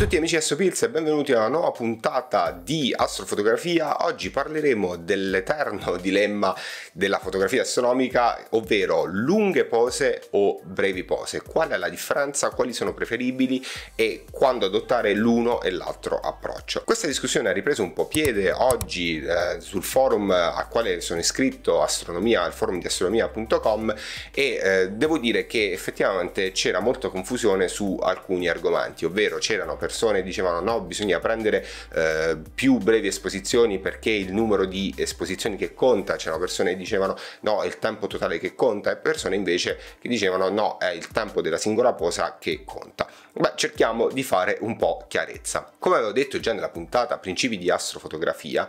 a tutti amici di Astropills e benvenuti a una nuova puntata di Astrofotografia. Oggi parleremo dell'eterno dilemma della fotografia astronomica, ovvero lunghe pose o brevi pose. Qual è la differenza, quali sono preferibili e quando adottare l'uno e l'altro approccio. Questa discussione ha ripreso un po' piede oggi eh, sul forum a quale sono iscritto, astronomia, al forum di astronomia.com e eh, devo dire che effettivamente c'era molta confusione su alcuni argomenti, ovvero c'erano persone persone dicevano no, bisogna prendere eh, più brevi esposizioni perché il numero di esposizioni che conta, c'erano persone che dicevano no, è il tempo totale che conta e persone invece che dicevano no, è il tempo della singola posa che conta. Beh, cerchiamo di fare un po' chiarezza. Come avevo detto già nella puntata principi di astrofotografia,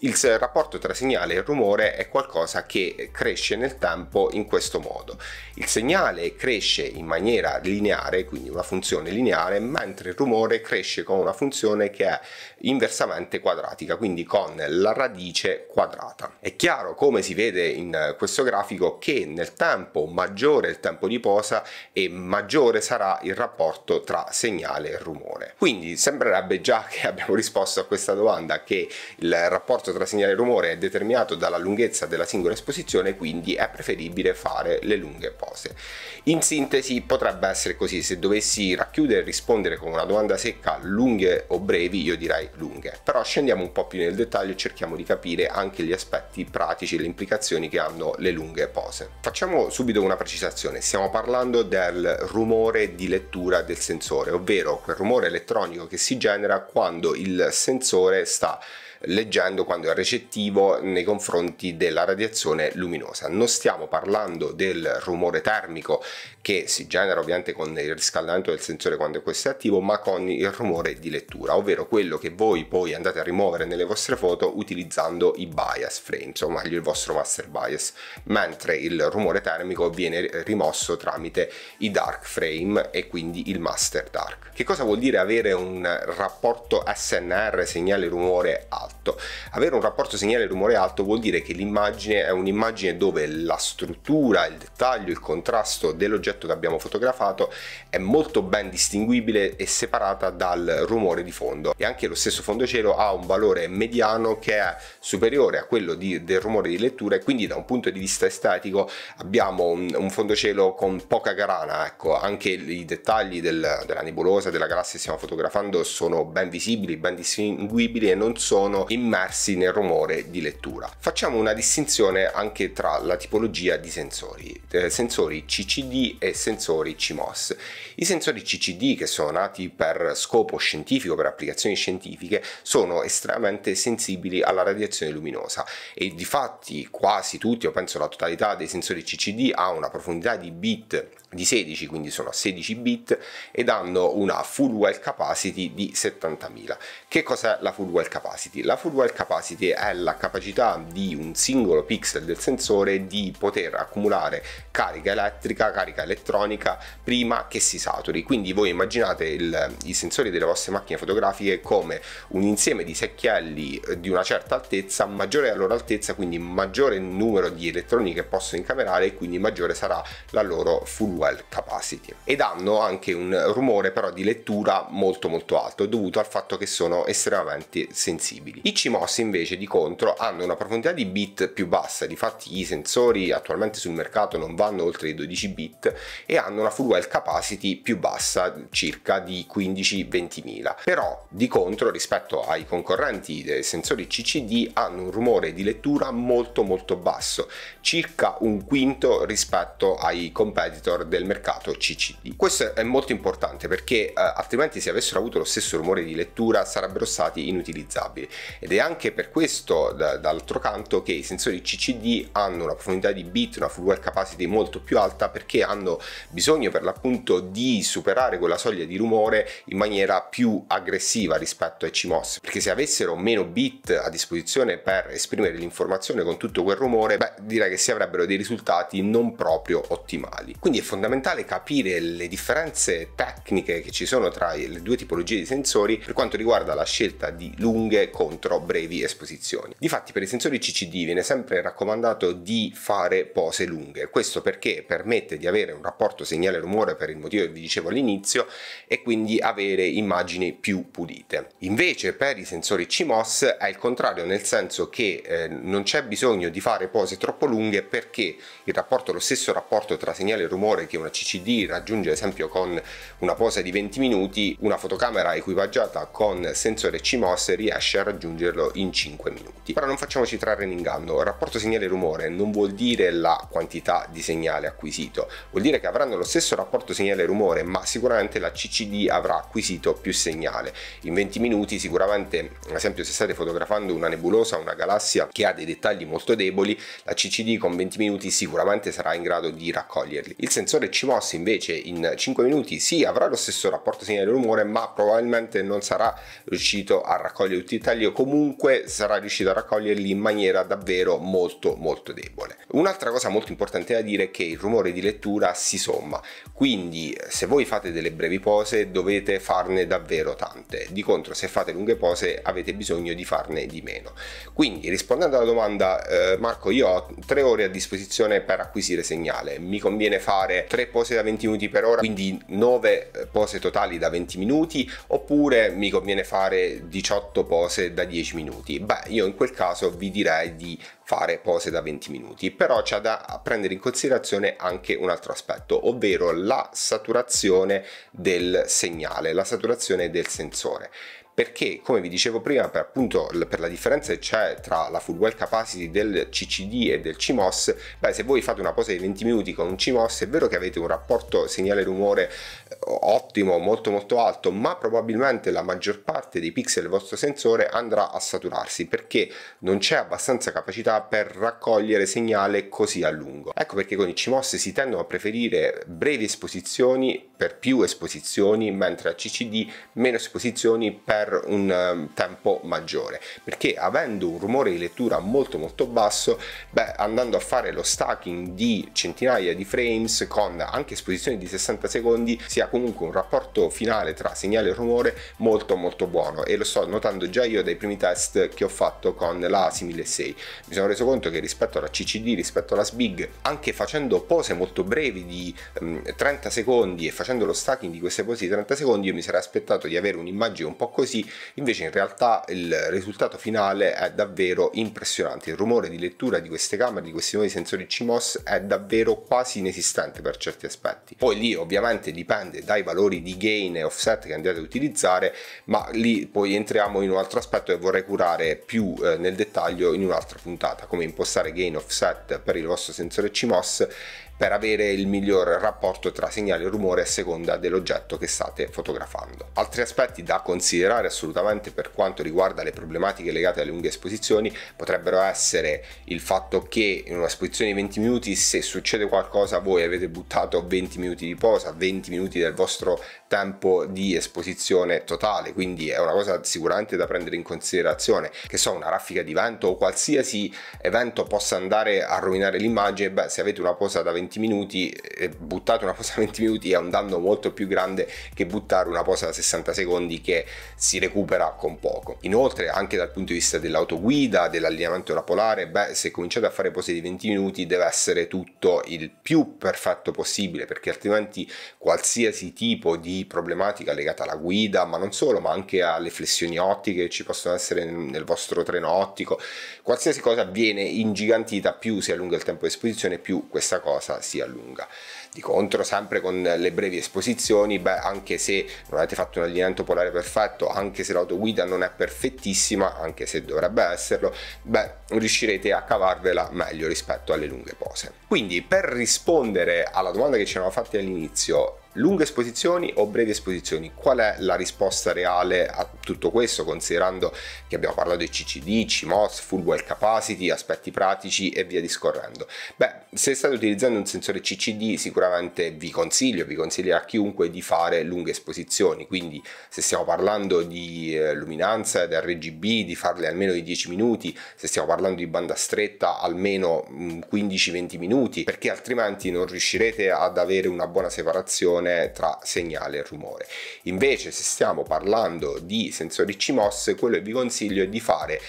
il rapporto tra segnale e rumore è qualcosa che cresce nel tempo in questo modo. Il segnale cresce in maniera lineare, quindi una funzione lineare, mentre il rumore cresce con una funzione che è inversamente quadratica, quindi con la radice quadrata. È chiaro come si vede in questo grafico che nel tempo maggiore il tempo di posa e maggiore sarà il rapporto tra segnale e rumore. Quindi sembrerebbe già che abbiamo risposto a questa domanda che il rapporto tra segnale e rumore è determinato dalla lunghezza della singola esposizione, quindi è preferibile fare le lunghe pose. In sintesi potrebbe essere così, se dovessi racchiudere e rispondere con una domanda secca lunghe o brevi, io direi lunghe. Però scendiamo un po' più nel dettaglio e cerchiamo di capire anche gli aspetti pratici e le implicazioni che hanno le lunghe pose. Facciamo subito una precisazione, stiamo parlando del rumore di lettura del sensore, ovvero quel rumore elettronico che si genera quando il sensore sta leggendo quando è recettivo nei confronti della radiazione luminosa. Non stiamo parlando del rumore termico che si genera ovviamente con il riscaldamento del sensore quando questo è attivo, ma con il rumore di lettura, ovvero quello che voi poi andate a rimuovere nelle vostre foto utilizzando i bias frames, o meglio il vostro master bias, mentre il rumore termico viene rimosso tramite i dark frame e quindi il master dark. Che cosa vuol dire avere un rapporto SNR segnale rumore alto? と Avere un rapporto segnale rumore alto vuol dire che l'immagine è un'immagine dove la struttura, il dettaglio, il contrasto dell'oggetto che abbiamo fotografato è molto ben distinguibile e separata dal rumore di fondo e anche lo stesso fondo cielo ha un valore mediano che è superiore a quello di, del rumore di lettura e quindi da un punto di vista estetico abbiamo un, un fondo cielo con poca grana, ecco, anche i dettagli del, della nebulosa, della galassia che stiamo fotografando sono ben visibili, ben distinguibili e non sono immersi perdersi nel rumore di lettura. Facciamo una distinzione anche tra la tipologia di sensori, eh, sensori CCD e sensori CMOS. I sensori CCD che sono nati per scopo scientifico, per applicazioni scientifiche, sono estremamente sensibili alla radiazione luminosa e di fatti quasi tutti, o penso la totalità dei sensori CCD ha una profondità di bit di 16, quindi sono a 16 bit ed hanno una full well capacity di 70.000. Che cos'è la full well capacity? La full well capacity capacity è la capacità di un singolo pixel del sensore di poter accumulare carica elettrica, carica elettronica prima che si saturi. Quindi voi immaginate il, i sensori delle vostre macchine fotografiche come un insieme di secchielli eh, di una certa altezza, maggiore la loro altezza, quindi maggiore il numero di elettroni che possono incamerare e quindi maggiore sarà la loro full well capacity. Ed hanno anche un rumore però di lettura molto molto alto dovuto al fatto che sono estremamente sensibili. I CMOS invece di contro hanno una profondità di bit più bassa, difatti i sensori attualmente sul mercato non vanno oltre i 12 bit e hanno una full well capacity più bassa circa di 15-20 mila. Però di contro rispetto ai concorrenti dei sensori CCD hanno un rumore di lettura molto molto basso, circa un quinto rispetto ai competitor del mercato CCD. Questo è molto importante perché eh, altrimenti se avessero avuto lo stesso rumore di lettura sarebbero stati inutilizzabili ed è anche per questo, da, dall'altro canto, che i sensori CCD hanno una profondità di bit, una full capacity molto più alta perché hanno bisogno per l'appunto di superare quella soglia di rumore in maniera più aggressiva rispetto ai CMOS. Perché se avessero meno bit a disposizione per esprimere l'informazione con tutto quel rumore, beh, direi che si avrebbero dei risultati non proprio ottimali. Quindi è fondamentale capire le differenze tecniche che ci sono tra le due tipologie di sensori per quanto riguarda la scelta di lunghe contro brevi di esposizioni. Difatti per i sensori CCD viene sempre raccomandato di fare pose lunghe, questo perché permette di avere un rapporto segnale-rumore per il motivo che vi dicevo all'inizio e quindi avere immagini più pulite. Invece per i sensori CMOS è il contrario, nel senso che eh, non c'è bisogno di fare pose troppo lunghe perché il rapporto, lo stesso rapporto tra segnale e rumore che una CCD raggiunge ad esempio con una posa di 20 minuti, una fotocamera equipaggiata con sensore CMOS riesce a raggiungerlo in in 5 minuti. Però non facciamoci trarre in inganno, il rapporto segnale-rumore non vuol dire la quantità di segnale acquisito, vuol dire che avranno lo stesso rapporto segnale-rumore, ma sicuramente la CCD avrà acquisito più segnale. In 20 minuti sicuramente, ad esempio se state fotografando una nebulosa, una galassia che ha dei dettagli molto deboli, la CCD con 20 minuti sicuramente sarà in grado di raccoglierli. Il sensore CMOS invece in 5 minuti sì avrà lo stesso rapporto segnale-rumore, ma probabilmente non sarà riuscito a raccogliere tutti i dettagli o comunque sarà riuscito a raccoglierli in maniera davvero molto molto debole. Un'altra cosa molto importante da dire è che il rumore di lettura si somma, quindi se voi fate delle brevi pose dovete farne davvero tante, di contro se fate lunghe pose avete bisogno di farne di meno. Quindi rispondendo alla domanda eh, Marco io ho tre ore a disposizione per acquisire segnale, mi conviene fare tre pose da 20 minuti per ora, quindi 9 eh, pose totali da 20 minuti oppure mi conviene fare 18 pose da 10 minuti? minuti? Beh, io in quel caso vi direi di fare pose da 20 minuti, però c'è da prendere in considerazione anche un altro aspetto, ovvero la saturazione del segnale, la saturazione del sensore perché come vi dicevo prima per appunto per la differenza che c'è tra la full well capacity del CCD e del CMOS beh se voi fate una posa di 20 minuti con un CMOS è vero che avete un rapporto segnale rumore eh, ottimo molto molto alto ma probabilmente la maggior parte dei pixel del vostro sensore andrà a saturarsi perché non c'è abbastanza capacità per raccogliere segnale così a lungo ecco perché con i CMOS si tendono a preferire brevi esposizioni per più esposizioni mentre al CCD meno esposizioni per per un ehm, tempo maggiore perché avendo un rumore di lettura molto molto basso beh andando a fare lo stacking di centinaia di frames con anche esposizioni di 60 secondi si ha comunque un rapporto finale tra segnale e rumore molto molto buono e lo sto notando già io dai primi test che ho fatto con la simile 6 mi sono reso conto che rispetto alla CCD rispetto alla SBIG anche facendo pose molto brevi di 30 ehm, secondi e facendo lo stacking di queste pose di 30 secondi io mi sarei aspettato di avere un'immagine un po' così così, invece in realtà il risultato finale è davvero impressionante, il rumore di lettura di queste camere, di questi nuovi sensori CMOS è davvero quasi inesistente per certi aspetti. Poi lì ovviamente dipende dai valori di gain e offset che andate a utilizzare, ma lì poi entriamo in un altro aspetto che vorrei curare più eh, nel dettaglio in un'altra puntata, come impostare gain offset per il vostro sensore CMOS per avere il miglior rapporto tra segnale e rumore a seconda dell'oggetto che state fotografando. Altri aspetti da considerare assolutamente per quanto riguarda le problematiche legate alle lunghe esposizioni potrebbero essere il fatto che in una esposizione di 20 minuti se succede qualcosa voi avete buttato 20 minuti di posa, 20 minuti del vostro tempo di esposizione totale, quindi è una cosa sicuramente da prendere in considerazione, che so una raffica di vento o qualsiasi evento possa andare a rovinare l'immagine, beh se avete una posa da 20 20 minuti e buttare una posa 20 minuti è un danno molto più grande che buttare una posa da 60 secondi che si recupera con poco. Inoltre anche dal punto di vista dell'autoguida, dell'allineamento polare, beh se cominciate a fare pose di 20 minuti deve essere tutto il più perfetto possibile perché altrimenti qualsiasi tipo di problematica legata alla guida ma non solo ma anche alle flessioni ottiche che ci possono essere nel vostro treno ottico, qualsiasi cosa viene ingigantita più si allunga il tempo di esposizione più questa cosa giornata si allunga. Di contro, sempre con le brevi esposizioni, beh, anche se non avete fatto un allineamento polare perfetto, anche se l'autoguida non è perfettissima, anche se dovrebbe esserlo, beh, riuscirete a cavarvela meglio rispetto alle lunghe pose. Quindi, per rispondere alla domanda che ci eravamo fatti all'inizio, Lunghe esposizioni o brevi esposizioni? Qual è la risposta reale a tutto questo, considerando che abbiamo parlato di CCD, CMOS, full wall capacity, aspetti pratici e via discorrendo? Beh, se state utilizzando un sensore CCD, sicuramente vi consiglio, vi consiglierà a chiunque di fare lunghe esposizioni. Quindi, se stiamo parlando di eh, luminanza, ed RGB, di farle almeno di 10 minuti, se stiamo parlando di banda stretta, almeno 15-20 mm, minuti, perché altrimenti non riuscirete ad avere una buona separazione relazione tra segnale e rumore. Invece se stiamo parlando di sensori CMOS, quello che vi consiglio è di fare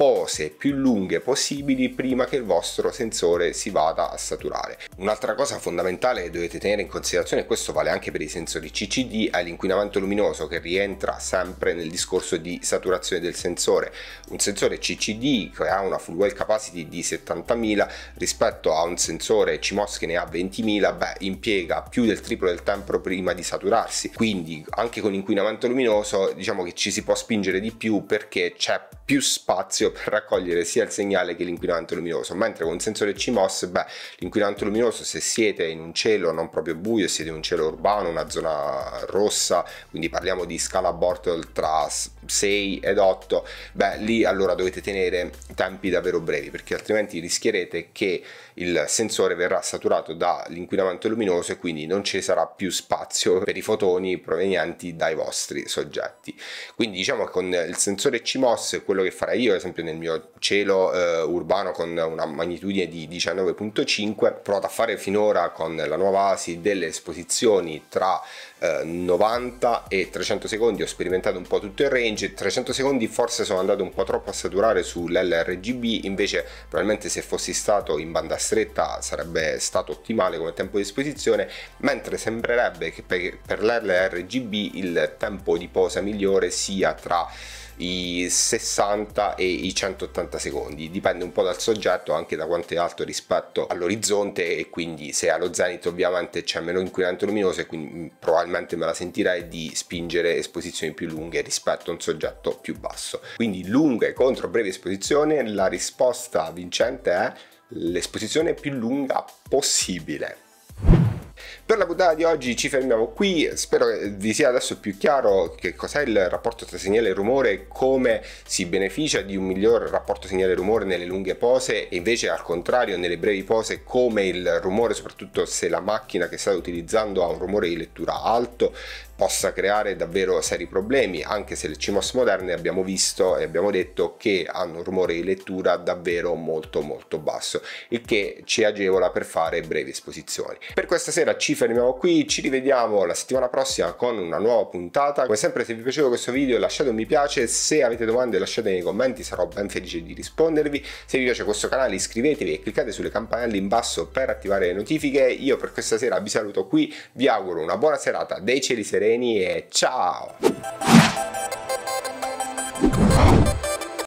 pose più lunghe possibili prima che il vostro sensore si vada a saturare. Un'altra cosa fondamentale che dovete tenere in considerazione, e questo vale anche per i sensori CCD, è l'inquinamento luminoso che rientra sempre nel discorso di saturazione del sensore. Un sensore CCD che ha una full well capacity di 70.000 rispetto a un sensore CMOS che ne ha 20.000, beh, impiega più del triplo del tempo prima di saturarsi. Quindi anche con inquinamento luminoso diciamo che ci si può spingere di più perché c'è più spazio per raccogliere sia il segnale che l'inquinante luminoso, mentre con un sensore CMOS, beh, l'inquinante luminoso se siete in un cielo non proprio buio, siete in un cielo urbano, una zona rossa, quindi parliamo di scala Bortle tra 6 ed 8, beh lì allora dovete tenere tempi davvero brevi perché altrimenti rischierete che il sensore verrà saturato dall'inquinamento luminoso e quindi non ci sarà più spazio per i fotoni provenienti dai vostri soggetti. Quindi diciamo che con il sensore CMOS, quello che farei io ad esempio nel mio cielo eh, urbano con una magnitudine di 19.5, provato a fare finora con la nuova ASI delle esposizioni tra 90 eh, e 300 secondi ho sperimentato un po' tutto il range 300 secondi forse sono andato un po' troppo a saturare sull'LRGB invece probabilmente se fossi stato in banda stretta sarebbe stato ottimale come tempo di esposizione mentre sembrerebbe che per, per l'LRGB il tempo di posa migliore sia tra i 60 e i 180 secondi dipende un po' dal soggetto anche da quanto è alto rispetto all'orizzonte e quindi se allo zenith ovviamente c'è meno inquinante luminoso e quindi mm, probabilmente me la sentirei di spingere esposizioni più lunghe rispetto a un soggetto più basso quindi lunghe contro breve esposizione la risposta vincente è l'esposizione più lunga possibile per la puntata di oggi ci fermiamo qui, spero che vi sia adesso più chiaro che cos'è il rapporto tra segnale e rumore come si beneficia di un miglior rapporto segnale-rumore nelle lunghe pose e invece al contrario nelle brevi pose come il rumore, soprattutto se la macchina che state utilizzando ha un rumore di lettura alto, possa creare davvero seri problemi, anche se le CMOS moderne abbiamo visto e abbiamo detto che hanno un rumore di lettura davvero molto molto basso, il che ci agevola per fare brevi esposizioni. Per questa sera ci fermiamo qui, ci rivediamo la settimana prossima con una nuova puntata. Come sempre se vi è questo video lasciate un mi piace, se avete domande lasciate nei commenti, sarò ben felice di rispondervi. Se vi piace questo canale iscrivetevi e cliccate sulle campanelle in basso per attivare le notifiche. Io per questa sera vi saluto qui, vi auguro una buona serata dei cieli sereni beni e ciao!